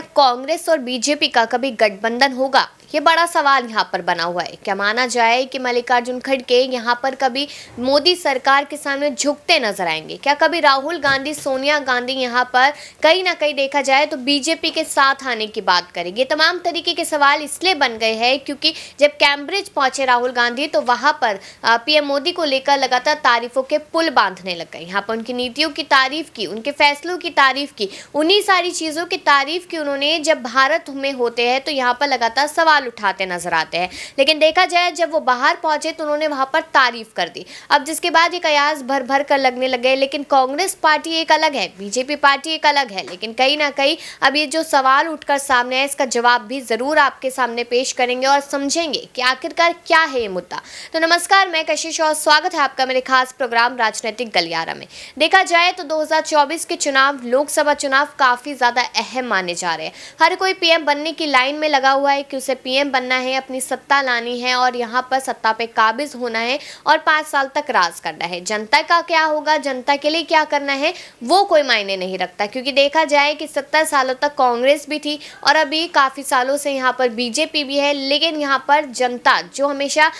क्या कांग्रेस और बीजेपी का कभी गठबंधन होगा ये बड़ा सवाल यहाँ पर बना हुआ है क्या माना जाए कि मल्लिकार्जुन खड़गे यहाँ पर कभी मोदी सरकार के सामने झुकते नजर आएंगे क्या कभी राहुल गांधी सोनिया गांधी यहाँ पर कहीं ना कहीं देखा जाए तो बीजेपी के साथ आने की बात करेगी तमाम तरीके के सवाल इसलिए बन गए हैं क्योंकि जब कैम्ब्रिज पहुंचे राहुल गांधी तो वहाँ पर पीएम मोदी को लेकर लगातार तारीफों के पुल बांधने लग गए यहाँ पर उनकी नीतियों की तारीफ की उनके फैसलों की तारीफ की उन्हीं सारी चीज़ों की तारीफ की उन्होंने जब भारत में होते हैं तो यहाँ पर लगातार सवाल सवाल उठाते नजर आते हैं लेकिन देखा जाए जब वो बाहर पहुंचे तो उन्होंने वहां पर तारीफ कर दी अब जिसके बाद ये कयास भर भर कर लगने लगे लेकिन कांग्रेस पार्टी एक अलग है बीजेपी पार्टी एक अलग है लेकिन कहीं ना कहीं अब ये जो सवाल उठकर सामने आए इसका जवाब भी ज़रूर आपके सामने पेश करेंगे और समझेंगे कि आखिरकार क्या है ये मुद्दा तो नमस्कार मैं कशिश और स्वागत है आपका मेरे खास प्रोग्राम राजनीतिक गलियारा में देखा जाए तो 2024 के चुनाव लोकसभा चुनाव काफ़ी ज़्यादा अहम माने जा रहे हैं हर कोई पीएम बनने की लाइन में लगा हुआ है कि उसे पीएम बनना है अपनी सत्ता लानी है और यहाँ पर सत्ता पे काबिज होना है और पांच साल तक राज करना है जनता का क्या होगा जनता के लिए क्या करना है वो कोई मायने नहीं रखता क्योंकि देखा जाए कि सत्तर सालों तक कांग्रेस भी थी और अभी काफ़ी सालों से यहाँ पर बीजेपी भी है लेकिन यहाँ पर जनता जो हमेशा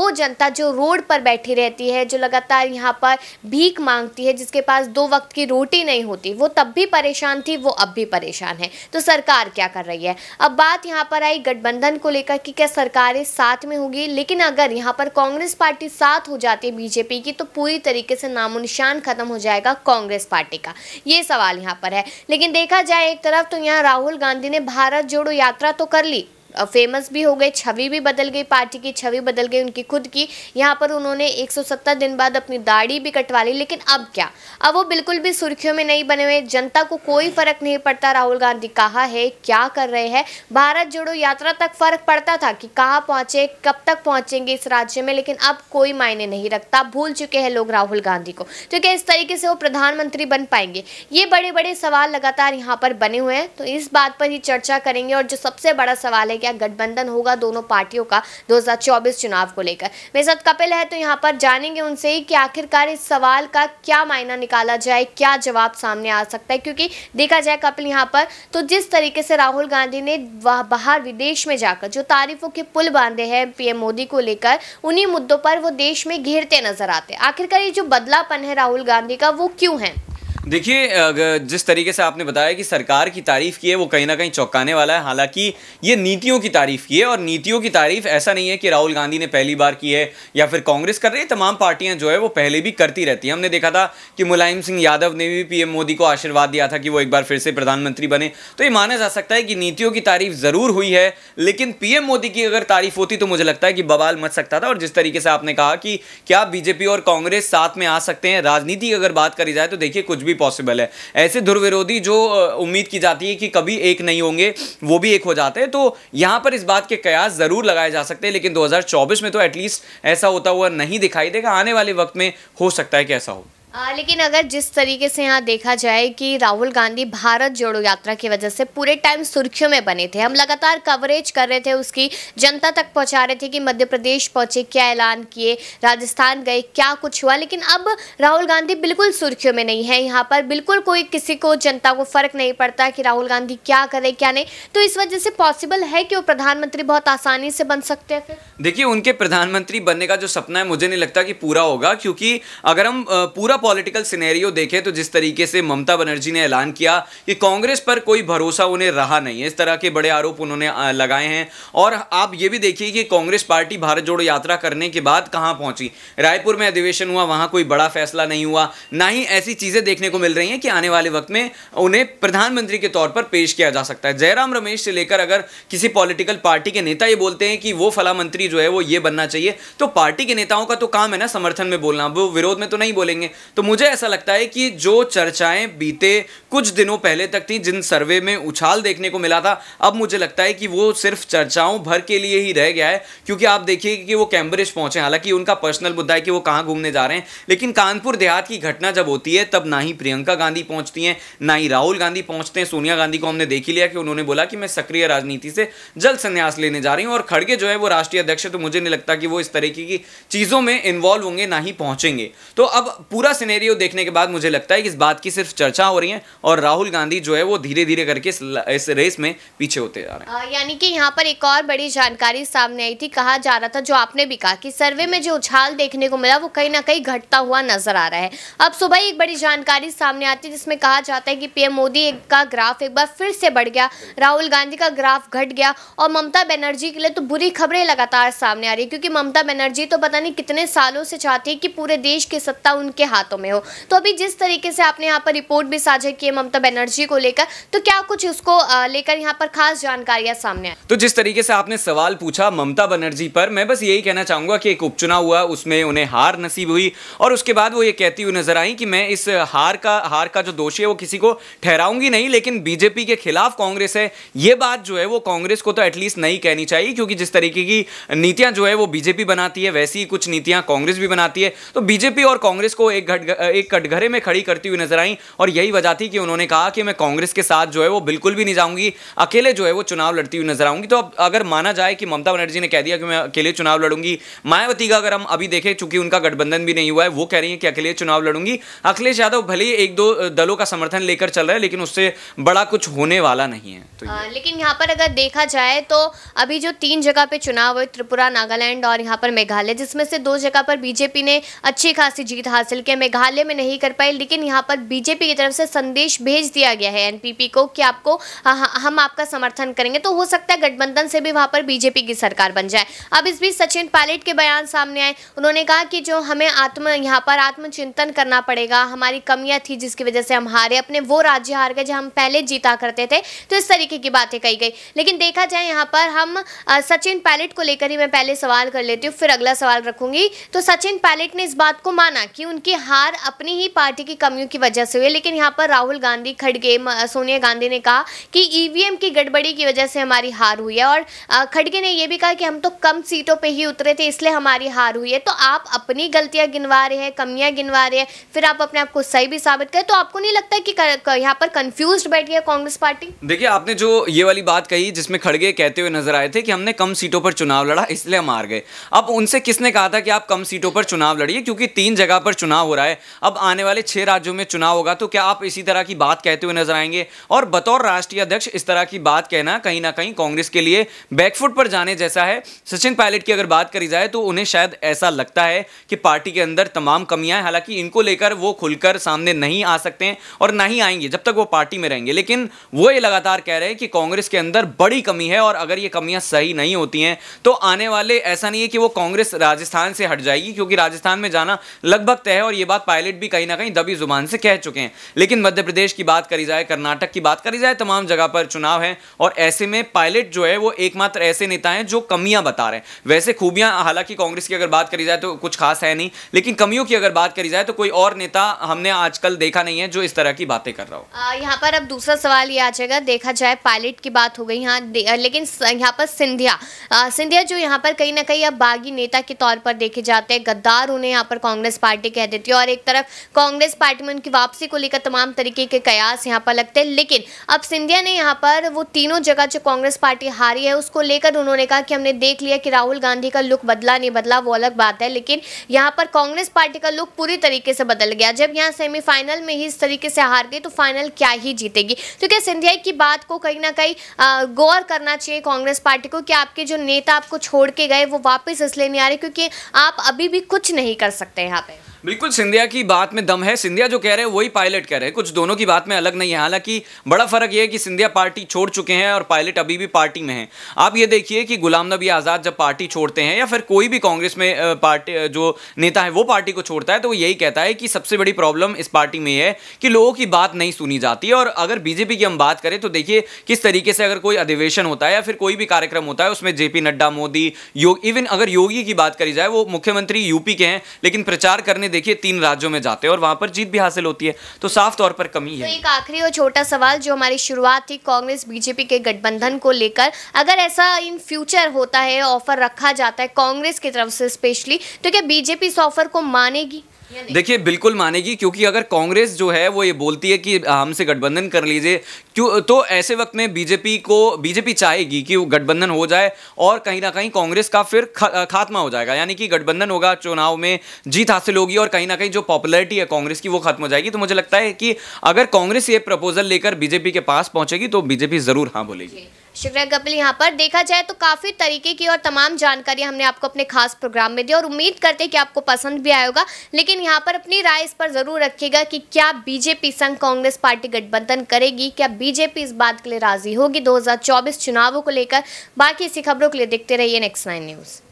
वो जनता जो रोड पर बैठी रहती है जो लगातार यहाँ पर भीख मांगती है जिसके पास दो वक्त की रोटी नहीं होती वो तब भी परेशान थी वो अब भी परेशान है तो सरकार क्या कर रही है अब बात यहाँ पर आई गठबंधन गठबंधन को लेकर कि क्या सरकारें साथ में होगी लेकिन अगर यहाँ पर कांग्रेस पार्टी साथ हो जाती है बीजेपी की तो पूरी तरीके से नामो निशान खत्म हो जाएगा कांग्रेस पार्टी का ये सवाल यहाँ पर है लेकिन देखा जाए एक तरफ तो यहाँ राहुल गांधी ने भारत जोड़ो यात्रा तो कर ली फेमस भी हो गए छवि भी बदल गई पार्टी की छवि बदल गई उनकी खुद की यहाँ पर उन्होंने 170 दिन बाद अपनी दाढ़ी भी कटवा ली लेकिन अब क्या अब वो बिल्कुल भी सुर्खियों में नहीं बने हुए जनता को कोई फर्क नहीं पड़ता राहुल गांधी कहाँ है क्या कर रहे हैं भारत जोड़ो यात्रा तक फर्क पड़ता था कि कहाँ पहुँचे कब तक पहुँचेंगे इस राज्य में लेकिन अब कोई मायने नहीं रखता भूल चुके हैं लोग राहुल गांधी को तो क्या इस तरीके से वो प्रधानमंत्री बन पाएंगे ये बड़े बड़े सवाल लगातार यहाँ पर बने हुए हैं तो इस बात पर ही चर्चा करेंगे और जो सबसे बड़ा सवाल है क्या गठबंधन होगा दोनों पार्टियों का 2024 चुनाव को लेकर मेरे साथ कपिल है तो यहाँ पर जानेंगे उनसे ही कि आखिरकार इस सवाल का क्या मायना निकाला जाए क्या जवाब सामने आ सकता है क्योंकि देखा जाए कपिल यहाँ पर तो जिस तरीके से राहुल गांधी ने बाहर विदेश में जाकर जो तारीफों के पुल बांधे हैं पीएम मोदी को लेकर उन्हीं मुद्दों पर वो देश में घेरते नजर आते आखिरकार ये जो बदलापन है राहुल गांधी का वो क्यों है देखिए जिस तरीके से आपने बताया कि सरकार की तारीफ़ की है वो कहीं ना कहीं चौंकाने वाला है हालांकि ये नीतियों की तारीफ़ की है और नीतियों की तारीफ़ ऐसा नहीं है कि राहुल गांधी ने पहली बार की है या फिर कांग्रेस कर रही है तमाम पार्टियां जो है वो पहले भी करती रहती हैं हमने देखा था कि मुलायम सिंह यादव ने भी पीएम मोदी को आशीर्वाद दिया था कि वो एक बार फिर से प्रधानमंत्री बने तो ये माना जा सकता है कि नीतियों की तारीफ़ ज़रूर हुई है लेकिन पीएम मोदी की अगर तारीफ़ होती तो मुझे लगता है कि बवाल मच सकता था और जिस तरीके से आपने कहा कि क्या बीजेपी और कांग्रेस साथ में आ सकते हैं राजनीति की अगर बात करी जाए तो देखिए कुछ भी भी पॉसिबल है ऐसे ध्रुविरोधी जो उम्मीद की जाती है कि कभी एक नहीं होंगे वो भी एक हो जाते हैं तो यहाँ पर इस बात के कयास ज़रूर लगाए जा सकते हैं लेकिन 2024 में तो एटलीस्ट ऐसा होता हुआ नहीं दिखाई देगा आने वाले वक्त में हो सकता है कि ऐसा हो आ, लेकिन अगर जिस तरीके से यहाँ देखा जाए कि राहुल गांधी भारत जोड़ो यात्रा की वजह से पूरे टाइम सुर्खियों में बने थे हम लगातार कवरेज कर रहे थे उसकी जनता तक पहुँचा रहे थे कि मध्य प्रदेश पहुँचे क्या ऐलान किए राजस्थान गए क्या कुछ हुआ लेकिन अब राहुल गांधी बिल्कुल सुर्खियों में नहीं है यहाँ पर बिल्कुल कोई किसी को जनता को फ़र्क नहीं पड़ता कि राहुल गांधी क्या करे क्या नहीं तो इस वजह से पॉसिबल है कि वो प्रधानमंत्री बहुत आसानी से बन सकते हैं देखिए उनके प्रधानमंत्री बनने का जो सपना है मुझे नहीं लगता कि पूरा होगा क्योंकि अगर हम पूरा पॉलिटिकल सिनेरियो देखें तो जिस तरीके से ममता बनर्जी ने ऐलान किया कि कांग्रेस पर कोई भरोसा उन्हें रहा नहीं है इस तरह के बड़े आरोप उन्होंने लगाए हैं और आप ये भी देखिए कि कांग्रेस पार्टी भारत जोड़ो यात्रा करने के बाद कहाँ पहुंची रायपुर में अधिवेशन हुआ वहाँ कोई बड़ा फैसला नहीं हुआ ना ही ऐसी चीज़ें देखने को मिल रही हैं कि आने वाले वक्त में उन्हें प्रधानमंत्री के तौर पर पेश किया जा सकता है जयराम रमेश से लेकर अगर किसी पॉलिटिकल पार्टी के नेता ये बोलते हैं कि वो फला मंत्री जो है वो ये बनना चाहिए तो पार्टी के नेताओं का तो काम है ना समर्थन में बोलना वो विरोध में तो नहीं बोलेंगे तो मुझे ऐसा लगता है कि जो चर्चाएं बीते कुछ दिनों पहले तक थी जिन सर्वे में उछाल देखने को मिला था अब मुझे लगता है कि वो सिर्फ चर्चाओं भर के लिए ही रह गया है क्योंकि आप देखिए कि वो कैम्ब्रिज पहुंचे हालांकि उनका पर्सनल मुद्दा है कि वो कहाँ घूमने जा रहे हैं लेकिन कानपुर देहात की घटना जब होती है तब ना ही प्रियंका गांधी पहुंचती हैं ना ही राहुल गांधी पहुंचते हैं सोनिया गांधी को हमने देख ही लिया कि उन्होंने बोला कि मैं सक्रिय राजनीति से जल्द संन्यास लेने जा रही हूँ और खड़गे जो है वो राष्ट्रीय अध्यक्ष तो मुझे नहीं लगता कि वो इस तरीके की चीज़ों में इन्वॉल्व होंगे ना ही पहुंचेंगे तो अब पूरा सिनेरियो देखने के बाद मुझे लगता है कि इस बात की सिर्फ चर्चा हो रही है और राहुल गांधी जो है वो धीरे धीरे करके इस, रेस में पीछे होते जा रहे हैं यानी कि यहाँ पर एक और बड़ी जानकारी सामने आई थी कहा जा रहा था जो आपने भी कहा कि सर्वे में जो उछाल देखने को मिला वो कहीं ना कहीं घटता हुआ नजर आ रहा है अब सुबह एक बड़ी जानकारी सामने आती है जिसमें कहा जाता है कि पीएम मोदी का ग्राफ एक बार फिर से बढ़ गया राहुल गांधी का ग्राफ घट गया और ममता बनर्जी के लिए तो बुरी खबरें लगातार सामने आ रही है क्योंकि ममता बनर्जी तो पता नहीं कितने सालों से चाहती है कि पूरे देश की सत्ता उनके हाथ हाथों में हो तो अभी जिस तरीके से आपने यहाँ पर रिपोर्ट भी साझा की है ममता बनर्जी को लेकर तो क्या कुछ उसको लेकर यहाँ पर खास जानकारियां सामने आई तो जिस तरीके से आपने सवाल पूछा ममता बनर्जी पर मैं बस यही कहना चाहूंगा कि एक उपचुनाव हुआ उसमें उन्हें हार नसीब हुई और उसके बाद वो ये कहती हुई नजर आई कि मैं इस हार का हार का जो दोषी है वो किसी को ठहराऊंगी नहीं लेकिन बीजेपी के खिलाफ कांग्रेस है ये बात जो है वो कांग्रेस को तो एटलीस्ट नहीं कहनी चाहिए क्योंकि जिस तरीके की नीतियां जो है वो बीजेपी बनाती है वैसी ही कुछ नीतियां कांग्रेस भी बनाती है तो बीजेपी और कांग्रेस को एक कट एक कटघरे में खड़ी करती हुई नजर आई और यही वजह थी कि उन्होंने कहा कि मैं कांग्रेस के साथ जो है वो बिल्कुल भी नहीं जाऊंगी अकेले जो है वो चुनाव लड़ती हुई नजर आऊंगी तो अब अगर माना जाए कि ममता बनर्जी ने कह दिया कि मैं अकेले चुनाव लड़ूंगी मायावती का अगर हम अभी देखें चूंकि उनका गठबंधन भी नहीं हुआ है वो कह रही है कि अकेले चुनाव लड़ूंगी अखिलेश यादव भले ही एक दो दलों का समर्थन लेकर चल रहे हैं लेकिन उससे बड़ा कुछ होने वाला नहीं है तो आ, लेकिन यहाँ पर अगर देखा जाए तो अभी जो तीन जगह पे चुनाव हुए त्रिपुरा नागालैंड और यहाँ पर मेघालय जिसमें से दो जगह पर बीजेपी ने अच्छी खासी जीत हासिल की मेघालय में नहीं कर पाई लेकिन यहाँ पर बीजेपी की तरफ से संदेश भेज दिया गया है एनपीपी को कि आपको हाँ, हाँ, हम आपका समर्थन करेंगे तो हो सकता है गठबंधन से भी वहाँ पर बीजेपी की सरकार बन जाए अब इस बीच सचिन पायलट के बयान सामने आए उन्होंने कहा कि जो हमें आत्म यहाँ पर आत्मचिंतन करना पड़ेगा हमारी कमियाँ थी जिसकी वजह से हम हारे अपने वो राज्य हार गए जहाँ हम पहले जीता करते थे तो इस तरीके की बातें कही गई लेकिन देखा जाए यहाँ पर हम सचिन पायलट को लेकर ही मैं पहले सवाल कर लेती हूँ फिर अगला सवाल रखूंगी तो सचिन पायलट ने इस बात को माना कि उनकी हार हार अपनी ही पार्टी की कमियों की वजह से हुई लेकिन यहाँ पर राहुल गांधी खड़गे सोनिया गांधी ने कहा कि ईवीएम e की गड़बड़ी की वजह से हमारी हार हुई है और खड़गे ने यह भी कहा कि हम तो कम सीटों पर ही उतरे थे इसलिए हमारी हार हुई है तो आप अपनी गलतियाँ गिनवा रहे हैं कमियाँ गिनवा रहे हैं फिर आप अपने आप को सही भी साबित करें तो आपको नहीं लगता कि यहाँ पर कंफ्यूज बैठ गया कांग्रेस पार्टी देखिए आपने जो ये वाली बात कही जिसमें खड़गे कहते हुए नजर आए थे कि हमने कम सीटों पर चुनाव लड़ा इसलिए हम हार गए अब उनसे किसने कहा था कि आप कम सीटों पर चुनाव लड़िए क्योंकि तीन जगह पर चुनाव हो रहा है है अब आने वाले छह राज्यों में चुनाव होगा तो क्या आप इसी तरह की बात कहते हुए नजर आएंगे और बतौर राष्ट्रीय अध्यक्ष इस तरह की बात कहना कहीं ना कहीं कांग्रेस के लिए बैकफुट पर जाने जैसा है सचिन पायलट की अगर बात करी जाए तो उन्हें शायद ऐसा लगता है कि पार्टी के अंदर तमाम कमियां हैं हालांकि इनको लेकर वो खुलकर सामने नहीं आ सकते और ना ही आएंगे जब तक वो पार्टी में रहेंगे लेकिन वो ये लगातार कह रहे हैं कि कांग्रेस के अंदर बड़ी कमी है और अगर ये कमियां सही नहीं होती हैं तो आने वाले ऐसा नहीं है कि वो कांग्रेस राजस्थान से हट जाएगी क्योंकि राजस्थान में जाना लगभग तय है और ये बात पायलट भी कहीं ना कहीं दबी जुबान से कह चुके हैं लेकिन मध्य प्रदेश की बात करी जाए कर्नाटक की बात करी जाए तमाम जगह पर चुनाव है और ऐसे में पायलट जो है वो एकमात्र ऐसे नेता हैं जो कमियां बता रहे हैं वैसे खूबियां हालांकि कांग्रेस की अगर बात करी जाए तो कुछ खास है नहीं लेकिन कमियों की अगर बात करी जाए तो कोई और नेता हमने आजकल देखा नहीं है जो इस तरह की बातें कर रहा हो यहाँ पर अब दूसरा सवाल ये आ जाएगा देखा जाए पायलट की बात हो गई यहाँ लेकिन यहाँ पर सिंधिया सिंधिया जो यहाँ पर कहीं ना कहीं अब बागी नेता के तौर पर देखे जाते हैं गद्दार उन्हें यहाँ पर कांग्रेस पार्टी कह देती है और एक तरफ कांग्रेस पार्टी में उनकी वापसी को लेकर तमाम तरीके के कयास यहाँ पर लगते हैं लेकिन अब सिंधिया ने यहाँ पर वो तीनों जगह जो कांग्रेस पार्टी हारी है उसको लेकर उन्होंने कहा कि हमने देख लिया कि राहुल गांधी का लुक बदला नहीं बदला वो अलग बात है लेकिन यहाँ पर कांग्रेस पार्टी का लुक पूरी तरीके से बदल गया जब यहाँ सेमीफाइनल में ही इस तरीके से हार गई तो फाइनल क्या ही जीतेगी तो क्या सिंधिया की बात को कहीं ना कहीं गौर करना चाहिए कांग्रेस पार्टी को कि आपके जो नेता आपको छोड़ के गए वो वापस इसलिए नहीं आ रहे क्योंकि आप अभी भी कुछ नहीं कर सकते यहाँ पे बिल्कुल सिंधिया की बात में दम है सिंधिया जो कह रहे हैं वही पायलट कह रहे हैं कुछ दोनों की बात में अलग नहीं है हालांकि बड़ा फर्क यह है कि सिंधिया पार्टी छोड़ चुके हैं और पायलट अभी भी पार्टी में है आप ये देखिए कि गुलाम नबी आज़ाद जब पार्टी छोड़ते हैं या फिर कोई भी कांग्रेस में पार्टी जो नेता है वो पार्टी को छोड़ता है तो वो यही कहता है कि सबसे बड़ी प्रॉब्लम इस पार्टी में है कि लोगों की बात नहीं सुनी जाती और अगर बीजेपी की हम बात करें तो देखिए किस तरीके से अगर कोई अधिवेशन होता है या फिर कोई भी कार्यक्रम होता है उसमें जेपी नड्डा मोदी योग इवन अगर योगी की बात करी जाए वो मुख्यमंत्री यूपी के हैं लेकिन प्रचार करने देखिए तीन राज्यों में जाते हैं और वहाँ पर जीत भी हासिल होती है तो साफ तौर पर कमी तो है तो एक आखिरी और छोटा सवाल जो हमारी शुरुआत थी कांग्रेस बीजेपी के गठबंधन को लेकर अगर ऐसा इन फ्यूचर होता है ऑफर रखा जाता है कांग्रेस की तरफ से स्पेशली तो क्या बीजेपी इस ऑफर को मानेगी देखिए बिल्कुल मानेगी क्योंकि अगर कांग्रेस जो है वो ये बोलती है कि हमसे गठबंधन कर लीजिए क्यों तो ऐसे वक्त में बीजेपी को बीजेपी चाहेगी कि वो गठबंधन हो जाए और कहीं ना कहीं कांग्रेस का फिर खात्मा हो जाएगा यानी कि गठबंधन होगा चुनाव में जीत हासिल होगी और कहीं ना कहीं जो पॉपुलरिटी है कांग्रेस की वो खत्म हो जाएगी तो मुझे लगता है कि अगर कांग्रेस ये प्रपोजल लेकर बीजेपी के पास पहुंचेगी तो बीजेपी जरूर हाँ बोलेगी शुक्रिया कपिल यहाँ पर देखा जाए तो काफ़ी तरीके की और तमाम जानकारी हमने आपको अपने खास प्रोग्राम में दी और उम्मीद करते हैं कि आपको पसंद भी आया होगा लेकिन यहाँ पर अपनी राय इस पर ज़रूर रखिएगा कि क्या बीजेपी संघ कांग्रेस पार्टी गठबंधन करेगी क्या बीजेपी इस बात के लिए राजी होगी दो चुनावों को लेकर बाकी ऐसी खबरों के लिए देखते रहिए नेक्स्ट नाइन न्यूज़